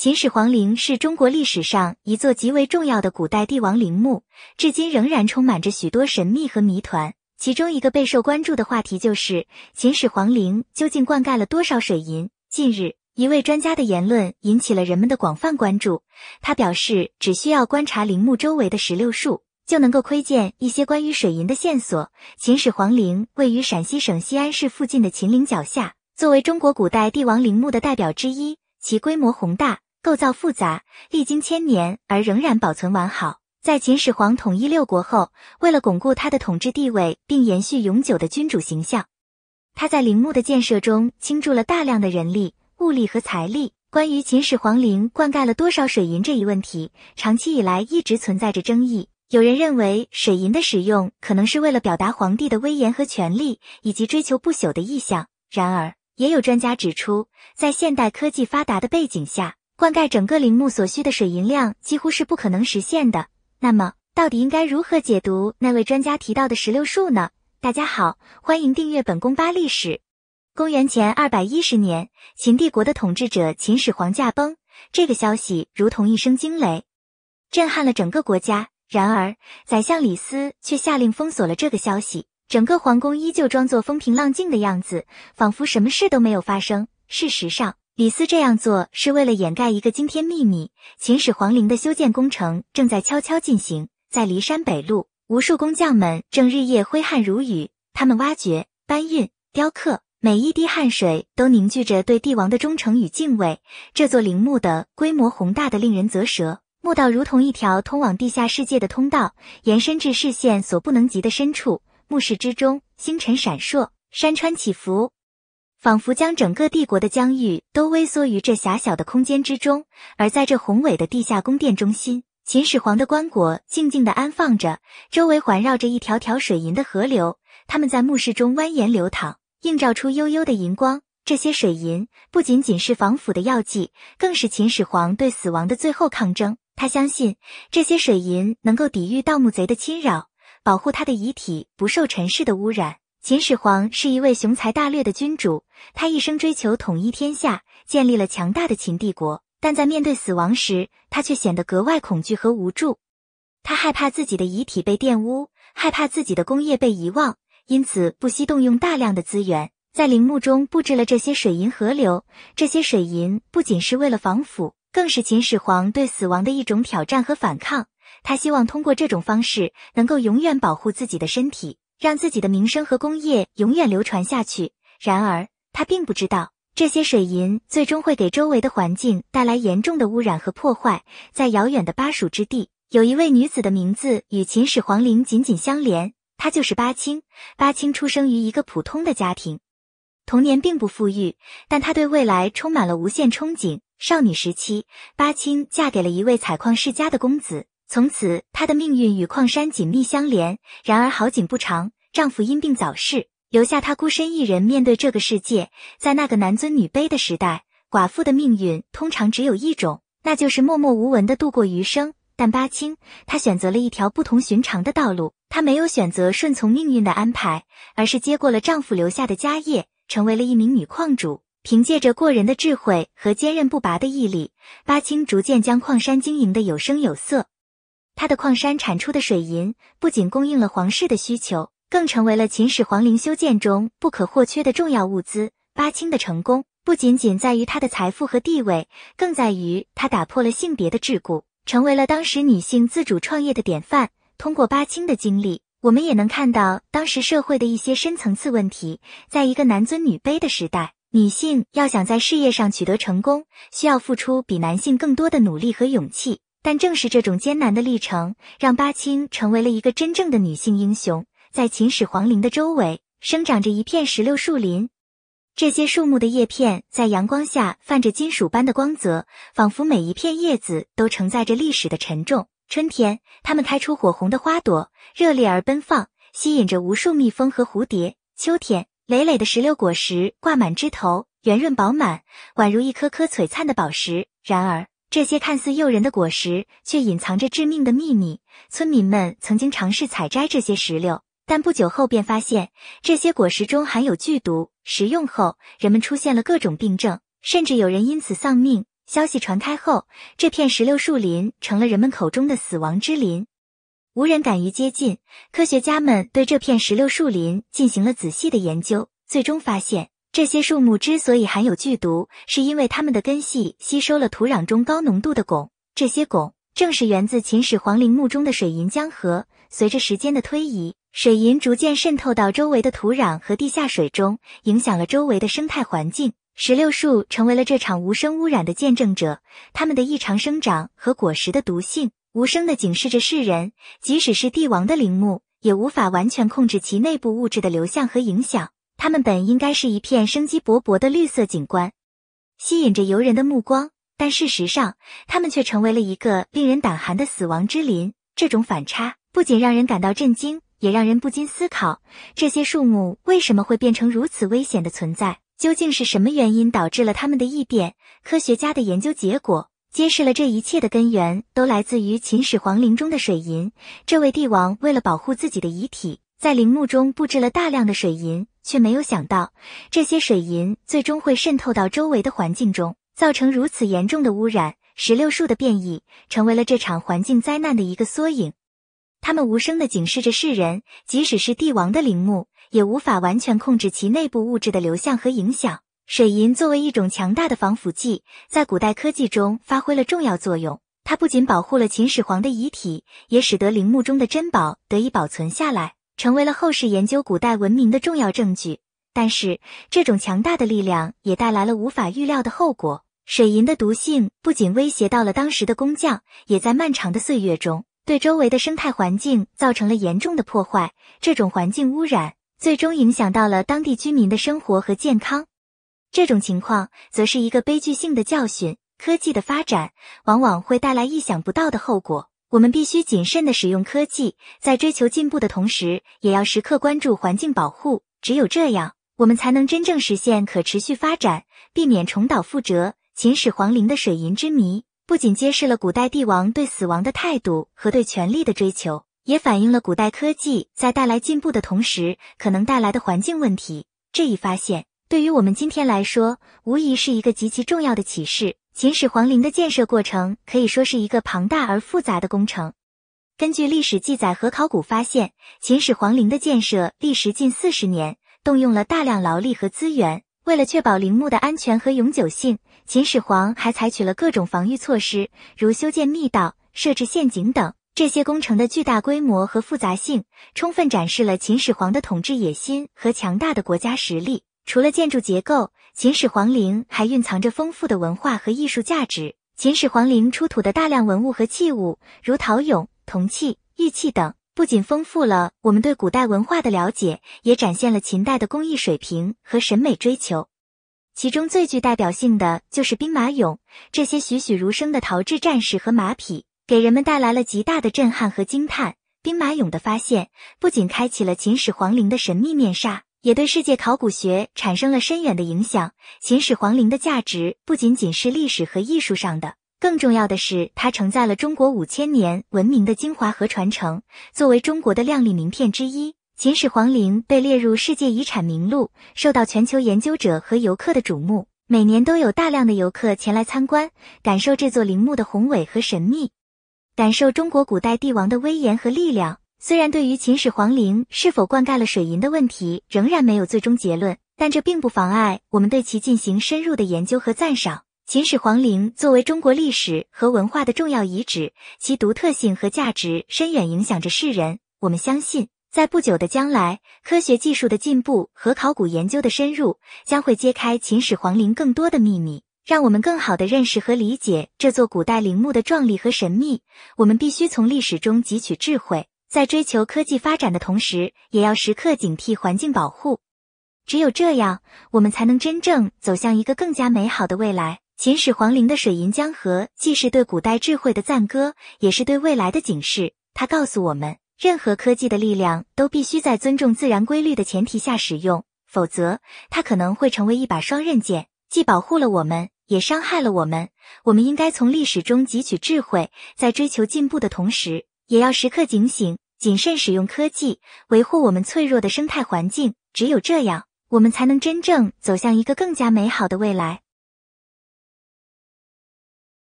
秦始皇陵是中国历史上一座极为重要的古代帝王陵墓，至今仍然充满着许多神秘和谜团。其中一个备受关注的话题就是秦始皇陵究竟灌溉了多少水银？近日，一位专家的言论引起了人们的广泛关注。他表示，只需要观察陵墓周围的石榴树，就能够窥见一些关于水银的线索。秦始皇陵位于陕西省西安市附近的秦岭脚下，作为中国古代帝王陵墓的代表之一，其规模宏大。构造复杂，历经千年而仍然保存完好。在秦始皇统一六国后，为了巩固他的统治地位并延续永久的君主形象，他在陵墓的建设中倾注了大量的人力、物力和财力。关于秦始皇陵灌溉了多少水银这一问题，长期以来一直存在着争议。有人认为，水银的使用可能是为了表达皇帝的威严和权力，以及追求不朽的意向。然而，也有专家指出，在现代科技发达的背景下，灌溉整个陵墓所需的水银量几乎是不可能实现的。那么，到底应该如何解读那位专家提到的石榴树呢？大家好，欢迎订阅本宫八历史。公元前二百一十年，秦帝国的统治者秦始皇驾崩，这个消息如同一声惊雷，震撼了整个国家。然而，宰相李斯却下令封锁了这个消息，整个皇宫依旧装作风平浪静的样子，仿佛什么事都没有发生。事实上，李斯这样做是为了掩盖一个惊天秘密。秦始皇陵的修建工程正在悄悄进行，在骊山北麓，无数工匠们正日夜挥汗如雨。他们挖掘、搬运、雕刻，每一滴汗水都凝聚着对帝王的忠诚与敬畏。这座陵墓的规模宏大，的令人啧舌。墓道如同一条通往地下世界的通道，延伸至视线所不能及的深处。墓室之中，星辰闪烁，山川起伏。仿佛将整个帝国的疆域都微缩于这狭小的空间之中，而在这宏伟的地下宫殿中心，秦始皇的棺椁静静地安放着，周围环绕着一条条水银的河流，它们在墓室中蜿蜒流淌，映照出幽幽的银光。这些水银不仅仅是防腐的药剂，更是秦始皇对死亡的最后抗争。他相信这些水银能够抵御盗墓贼的侵扰，保护他的遗体不受尘世的污染。秦始皇是一位雄才大略的君主，他一生追求统一天下，建立了强大的秦帝国。但在面对死亡时，他却显得格外恐惧和无助。他害怕自己的遗体被玷污，害怕自己的工业被遗忘，因此不惜动用大量的资源，在陵墓中布置了这些水银河流。这些水银不仅是为了防腐，更是秦始皇对死亡的一种挑战和反抗。他希望通过这种方式，能够永远保护自己的身体。让自己的名声和功业永远流传下去。然而，他并不知道这些水银最终会给周围的环境带来严重的污染和破坏。在遥远的巴蜀之地，有一位女子的名字与秦始皇陵紧紧相连，她就是巴青。巴青出生于一个普通的家庭，童年并不富裕，但她对未来充满了无限憧憬。少女时期，巴青嫁给了一位采矿世家的公子。从此，她的命运与矿山紧密相连。然而，好景不长，丈夫因病早逝，留下她孤身一人面对这个世界。在那个男尊女卑的时代，寡妇的命运通常只有一种，那就是默默无闻的度过余生。但巴青，她选择了一条不同寻常的道路。她没有选择顺从命运的安排，而是接过了丈夫留下的家业，成为了一名女矿主。凭借着过人的智慧和坚韧不拔的毅力，巴青逐渐将矿山经营的有声有色。他的矿山产出的水银不仅供应了皇室的需求，更成为了秦始皇陵修建中不可或缺的重要物资。巴青的成功不仅仅在于他的财富和地位，更在于他打破了性别的桎梏，成为了当时女性自主创业的典范。通过巴青的经历，我们也能看到当时社会的一些深层次问题。在一个男尊女卑的时代，女性要想在事业上取得成功，需要付出比男性更多的努力和勇气。但正是这种艰难的历程，让巴青成为了一个真正的女性英雄。在秦始皇陵的周围，生长着一片石榴树林，这些树木的叶片在阳光下泛着金属般的光泽，仿佛每一片叶子都承载着历史的沉重。春天，它们开出火红的花朵，热烈而奔放，吸引着无数蜜蜂和蝴蝶。秋天，累累的石榴果实挂满枝头，圆润饱满，宛如一颗颗璀璨的宝石。然而，这些看似诱人的果实，却隐藏着致命的秘密。村民们曾经尝试采摘这些石榴，但不久后便发现这些果实中含有剧毒，食用后人们出现了各种病症，甚至有人因此丧命。消息传开后，这片石榴树林成了人们口中的“死亡之林”，无人敢于接近。科学家们对这片石榴树林进行了仔细的研究，最终发现。这些树木之所以含有剧毒，是因为它们的根系吸收了土壤中高浓度的汞。这些汞正是源自秦始皇陵墓中的水银江河。随着时间的推移，水银逐渐渗透到周围的土壤和地下水中，影响了周围的生态环境。石榴树成为了这场无声污染的见证者，它们的异常生长和果实的毒性，无声地警示着世人：即使是帝王的陵墓，也无法完全控制其内部物质的流向和影响。它们本应该是一片生机勃勃的绿色景观，吸引着游人的目光，但事实上，它们却成为了一个令人胆寒的死亡之林。这种反差不仅让人感到震惊，也让人不禁思考：这些树木为什么会变成如此危险的存在？究竟是什么原因导致了它们的异变？科学家的研究结果揭示了这一切的根源都来自于秦始皇陵中的水银。这位帝王为了保护自己的遗体，在陵墓中布置了大量的水银。却没有想到，这些水银最终会渗透到周围的环境中，造成如此严重的污染。石榴树的变异成为了这场环境灾难的一个缩影，它们无声地警示着世人，即使是帝王的陵墓，也无法完全控制其内部物质的流向和影响。水银作为一种强大的防腐剂，在古代科技中发挥了重要作用。它不仅保护了秦始皇的遗体，也使得陵墓中的珍宝得以保存下来。成为了后世研究古代文明的重要证据，但是这种强大的力量也带来了无法预料的后果。水银的毒性不仅威胁到了当时的工匠，也在漫长的岁月中对周围的生态环境造成了严重的破坏。这种环境污染最终影响到了当地居民的生活和健康。这种情况则是一个悲剧性的教训：科技的发展往往会带来意想不到的后果。我们必须谨慎的使用科技，在追求进步的同时，也要时刻关注环境保护。只有这样，我们才能真正实现可持续发展，避免重蹈覆辙。秦始皇陵的水银之谜，不仅揭示了古代帝王对死亡的态度和对权力的追求，也反映了古代科技在带来进步的同时，可能带来的环境问题。这一发现对于我们今天来说，无疑是一个极其重要的启示。秦始皇陵的建设过程可以说是一个庞大而复杂的工程。根据历史记载和考古发现，秦始皇陵的建设历时近四十年，动用了大量劳力和资源。为了确保陵墓的安全和永久性，秦始皇还采取了各种防御措施，如修建密道、设置陷阱等。这些工程的巨大规模和复杂性，充分展示了秦始皇的统治野心和强大的国家实力。除了建筑结构，秦始皇陵还蕴藏着丰富的文化和艺术价值。秦始皇陵出土的大量文物和器物，如陶俑、铜器、玉器等，不仅丰富了我们对古代文化的了解，也展现了秦代的工艺水平和审美追求。其中最具代表性的就是兵马俑，这些栩栩如生的陶制战士和马匹，给人们带来了极大的震撼和惊叹。兵马俑的发现，不仅开启了秦始皇陵的神秘面纱。也对世界考古学产生了深远的影响。秦始皇陵的价值不仅仅是历史和艺术上的，更重要的是它承载了中国五千年文明的精华和传承。作为中国的亮丽名片之一，秦始皇陵被列入世界遗产名录，受到全球研究者和游客的瞩目。每年都有大量的游客前来参观，感受这座陵墓的宏伟和神秘，感受中国古代帝王的威严和力量。虽然对于秦始皇陵是否灌溉了水银的问题仍然没有最终结论，但这并不妨碍我们对其进行深入的研究和赞赏。秦始皇陵作为中国历史和文化的重要遗址，其独特性和价值深远影响着世人。我们相信，在不久的将来，科学技术的进步和考古研究的深入，将会揭开秦始皇陵更多的秘密，让我们更好的认识和理解这座古代陵墓的壮丽和神秘。我们必须从历史中汲取智慧。在追求科技发展的同时，也要时刻警惕环境保护。只有这样，我们才能真正走向一个更加美好的未来。秦始皇陵的水银江河，既是对古代智慧的赞歌，也是对未来的警示。它告诉我们，任何科技的力量都必须在尊重自然规律的前提下使用，否则它可能会成为一把双刃剑，既保护了我们，也伤害了我们。我们应该从历史中汲取智慧，在追求进步的同时。也要时刻警醒，谨慎使用科技，维护我们脆弱的生态环境。只有这样，我们才能真正走向一个更加美好的未来。